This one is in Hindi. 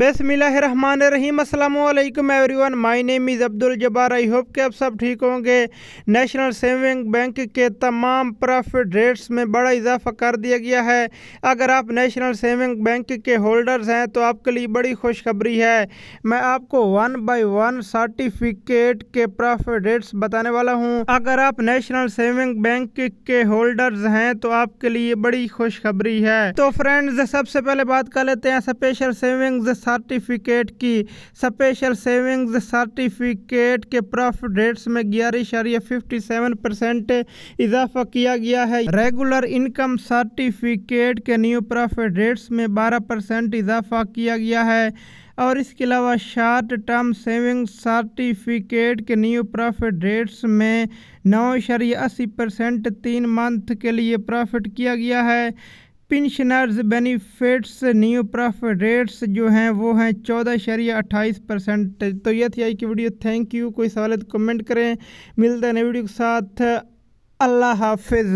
बसमिलकुम everyone my name is Abdul Jabbar I hope के आप सब ठीक होंगे नेशनल सेविंग बैंक के तमाम प्रॉफिट रेट्स में बड़ा इजाफा कर दिया गया है अगर आप नेशनल सेविंग बैंक के होल्डर्स हैं तो आपके लिए बड़ी खुशखबरी है मैं आपको वन बाई वन सर्टिफिकेट के प्रॉफिट रेट्स बताने वाला हूँ अगर आप नेशनल सेविंग बैंक के होल्डर्स हैं तो आपके लिए बड़ी खुशखबरी है तो फ्रेंड्स सबसे पहले बात कर लेते हैं स्पेशल सेविंग्स सर्टिफिकेट की स्पेशल सेविंग्स सर्टिफिकेट के प्रॉफिट रेट्स में ग्यारह इशारिया फिफ्टी सेवन परसेंट इजाफा किया गया है रेगुलर इनकम सर्टिफिकेट के न्यू प्रॉफिट रेट्स में बारह परसेंट इजाफा किया गया है और इसके अलावा शार्ट टर्म सेविंग सर्टिफिकेट के न्यू प्रॉफिट रेट्स में नौ इशारिया अस्सी परसेंट तीन मंथ के लिए प्रॉफिट किया गया है pensioners benefits new profit rates जो हैं वो हैं चौदह शरिया अट्ठाईस परसेंट तो यह थी आई की वीडियो थैंक यू कोई सवाल है तो कमेंट करें मिलता है नई वीडियो के साथ अल्लाह हाफिज़